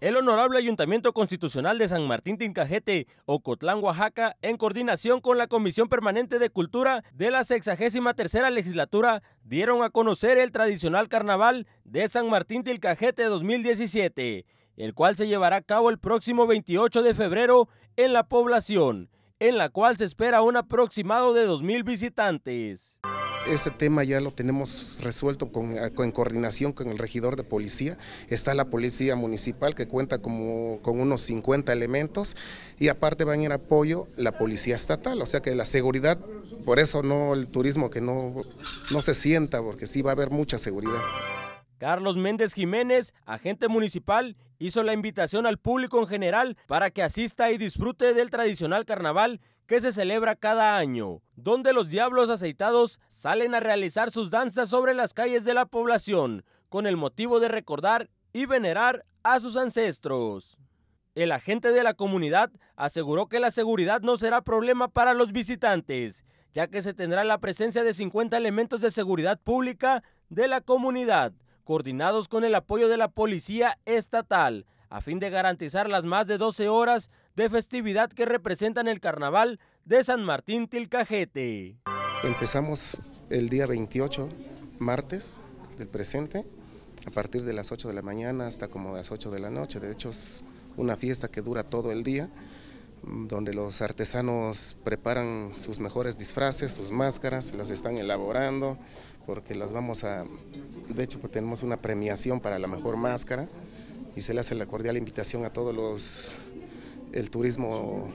El Honorable Ayuntamiento Constitucional de San Martín Tincajete, Ocotlán, Oaxaca, en coordinación con la Comisión Permanente de Cultura de la 63 Legislatura, dieron a conocer el tradicional carnaval de San Martín Tincajete 2017, el cual se llevará a cabo el próximo 28 de febrero en la población, en la cual se espera un aproximado de 2.000 visitantes ese tema ya lo tenemos resuelto con, eh, en coordinación con el regidor de policía. Está la policía municipal que cuenta con unos 50 elementos y aparte van ir apoyo la policía estatal. O sea que la seguridad, por eso no el turismo que no, no se sienta, porque sí va a haber mucha seguridad. Carlos Méndez Jiménez, agente municipal, hizo la invitación al público en general para que asista y disfrute del tradicional carnaval que se celebra cada año, donde los diablos aceitados salen a realizar sus danzas sobre las calles de la población, con el motivo de recordar y venerar a sus ancestros. El agente de la comunidad aseguró que la seguridad no será problema para los visitantes, ya que se tendrá la presencia de 50 elementos de seguridad pública de la comunidad, coordinados con el apoyo de la Policía Estatal, a fin de garantizar las más de 12 horas de festividad que representan el Carnaval de San Martín Tilcajete. Empezamos el día 28, martes del presente, a partir de las 8 de la mañana hasta como las 8 de la noche. De hecho, es una fiesta que dura todo el día, donde los artesanos preparan sus mejores disfraces, sus máscaras, las están elaborando, porque las vamos a de hecho pues, tenemos una premiación para la mejor máscara y se le hace la cordial invitación a todos los, el turismo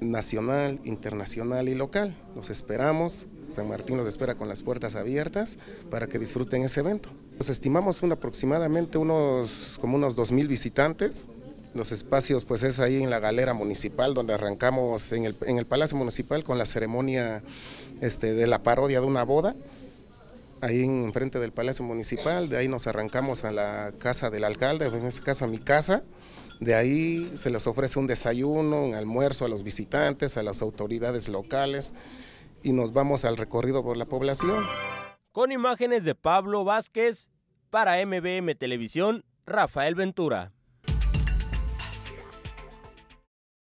nacional, internacional y local. Los esperamos, San Martín los espera con las puertas abiertas para que disfruten ese evento. Nos estimamos un, aproximadamente unos, como unos 2.000 visitantes. Los espacios pues es ahí en la galera municipal donde arrancamos en el, Palacio Municipal con la ceremonia este, de la parodia de una boda ahí enfrente del Palacio Municipal, de ahí nos arrancamos a la casa del alcalde, en este caso a mi casa, de ahí se les ofrece un desayuno, un almuerzo a los visitantes, a las autoridades locales y nos vamos al recorrido por la población. Con imágenes de Pablo Vázquez, para MBM Televisión, Rafael Ventura.